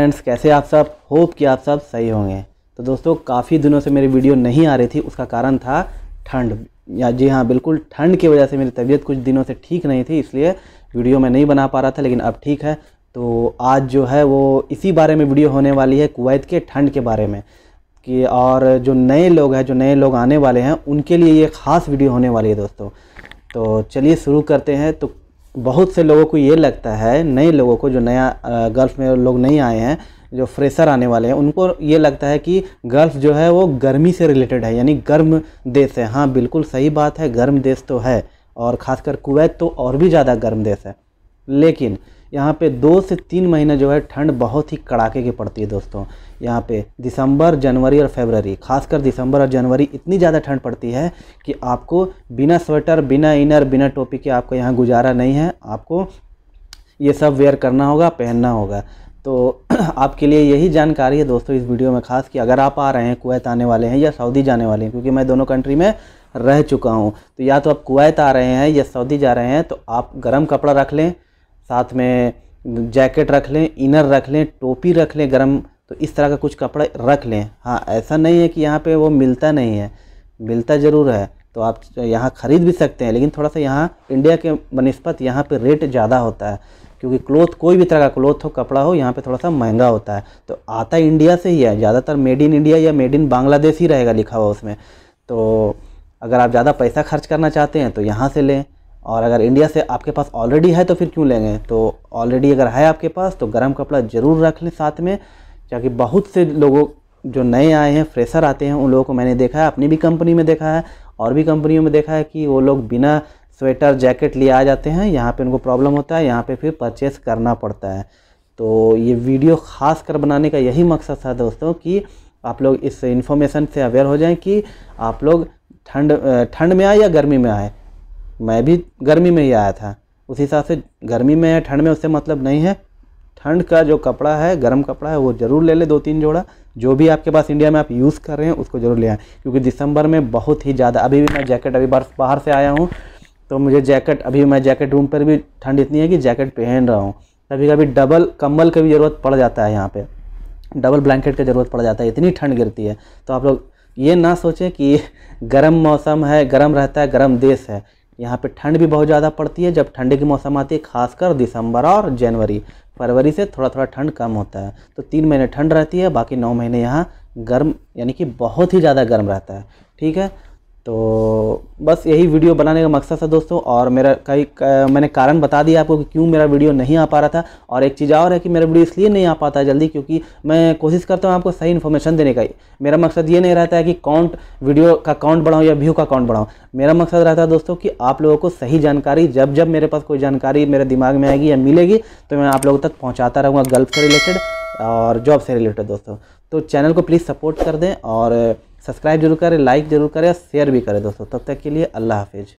friends कैसे आप सब होप कि आप सब सही होंगे तो दोस्तों काफ़ी दिनों से मेरी वीडियो नहीं आ रही थी उसका कारण था ठंड या जी हाँ बिल्कुल ठंड की वजह से मेरी तबीयत कुछ दिनों से ठीक नहीं थी इसलिए वीडियो मैं नहीं बना पा रहा था लेकिन अब ठीक है तो आज जो है वो इसी बारे में वीडियो होने वाली है कुवैत के ठंड के बारे में कि और जो नए लोग हैं जो नए लोग आने वाले हैं उनके लिए ये ख़ास वीडियो होने वाली है दोस्तों तो चलिए शुरू करते हैं तो बहुत से लोगों को ये लगता है नए लोगों को जो नया गल्फ़ में लोग नहीं आए हैं जो फ्रेशर आने वाले हैं उनको ये लगता है कि गल्फ़ जो है वो गर्मी से रिलेटेड है यानी गर्म देश है हाँ बिल्कुल सही बात है गर्म देश तो है और ख़ासकर कुवैत तो और भी ज़्यादा गर्म देश है लेकिन यहाँ पे दो से तीन महीने जो है ठंड बहुत ही कड़ाके की पड़ती है दोस्तों यहाँ पे दिसंबर जनवरी और फेबररी खासकर दिसंबर और जनवरी इतनी ज़्यादा ठंड पड़ती है कि आपको बिना स्वेटर बिना इनर बिना टोपी के आपको यहाँ गुजारा नहीं है आपको ये सब वेयर करना होगा पहनना होगा तो आपके लिए यही जानकारी है दोस्तों इस वीडियो में खास कि अगर आप आ रहे हैं कुवैत आने वाले हैं या सऊदी जाने वाले हैं क्योंकि मैं दोनों कंट्री में रह चुका हूँ तो या तो आप कुवैत आ रहे हैं या सऊदी जा रहे हैं तो आप गर्म कपड़ा रख लें साथ में जैकेट रख लें इनर रख लें टोपी रख लें गर्म तो इस तरह का कुछ कपड़ा रख लें हाँ ऐसा नहीं है कि यहाँ पे वो मिलता नहीं है मिलता ज़रूर है तो आप यहाँ ख़रीद भी सकते हैं लेकिन थोड़ा सा यहाँ इंडिया के बनस्पत यहाँ पे रेट ज़्यादा होता है क्योंकि क्लोथ कोई भी तरह का क्लोथ हो कपड़ा हो यहाँ पे थोड़ा सा महंगा होता है तो आता इंडिया से ही है ज़्यादातर मेड इन इंडिया या मेड इन बांग्लादेश ही रहेगा लिखा हुआ उसमें तो अगर आप ज़्यादा पैसा खर्च करना चाहते हैं तो यहाँ से लें और अगर इंडिया से आपके पास ऑलरेडी है तो फिर क्यों लेंगे तो ऑलरेडी अगर है आपके पास तो गर्म कपड़ा ज़रूर रख लें साथ में क्योंकि बहुत से लोगों जो नए आए हैं फ्रेशर आते हैं उन लोगों को मैंने देखा है अपनी भी कंपनी में देखा है और भी कंपनियों में देखा है कि वो लोग बिना स्वेटर जैकेट लिए आ जाते हैं यहाँ पे उनको प्रॉब्लम होता है यहाँ पे फिर परचेस करना पड़ता है तो ये वीडियो ख़ास कर बनाने का यही मकसद था दोस्तों कि आप लोग इस इन्फॉर्मेशन से अवेयर हो जाएं कि आप लोग ठंड ठंड में आए या गर्मी में आए मैं भी गर्मी में ही आया था उस हिसाब से गर्मी में या ठंड में उससे मतलब नहीं है ठंड का जो कपड़ा है गर्म कपड़ा है वो ज़रूर ले ले दो तीन जोड़ा जो भी आपके पास इंडिया में आप यूज़ कर रहे हैं उसको ज़रूर ले आएँ क्योंकि दिसंबर में बहुत ही ज़्यादा अभी भी मैं जैकेट अभी बार बाहर से आया हूँ तो मुझे जैकेट अभी मैं जैकेट रूम पर भी ठंड इतनी है कि जैकेट पहन रहा हूँ कभी कभी डबल कम्बल की भी ज़रूरत पड़ जाता है यहाँ पर डबल ब्लैंकेट की ज़रूरत पड़ जाता है इतनी ठंड गिरती है तो आप लोग ये ना सोचें कि गर्म मौसम है गर्म रहता है गर्म देश है यहाँ पे ठंड भी बहुत ज़्यादा पड़ती है जब ठंडे की मौसम आती है खासकर दिसंबर और जनवरी फरवरी से थोड़ा थोड़ा ठंड कम होता है तो तीन महीने ठंड रहती है बाकी नौ महीने यहाँ गर्म यानी कि बहुत ही ज़्यादा गर्म रहता है ठीक है तो बस यही वीडियो बनाने का मकसद था दोस्तों और मेरा कई मैंने कारण बता दिया आपको कि क्यों मेरा वीडियो नहीं आ पा रहा था और एक चीज़ और है कि मेरा वीडियो इसलिए नहीं आ पाता जल्दी क्योंकि मैं कोशिश करता हूँ आपको सही इन्फॉर्मेशन देने का ही मेरा मकसद ये नहीं रहता है कि काउंट वीडियो का काउंट बढ़ाऊँ या व्यू का काउंट बढ़ाऊँ मेरा मकसद रहता है दोस्तों कि आप लोगों को सही जानकारी जब जब मेरे पास कोई जानकारी मेरे दिमाग में आएगी या मिलेगी तो मैं आप लोगों तक पहुँचाता रहूँगा गल्फ से रिलेटेड और जॉब से रिलेटेड दोस्तों तो चैनल को प्लीज़ सपोर्ट कर दें और सब्सक्राइब जरूर करें लाइक ज़रूर करें शेयर भी करें दोस्तों तब तक के लिए अल्लाह हाफिज़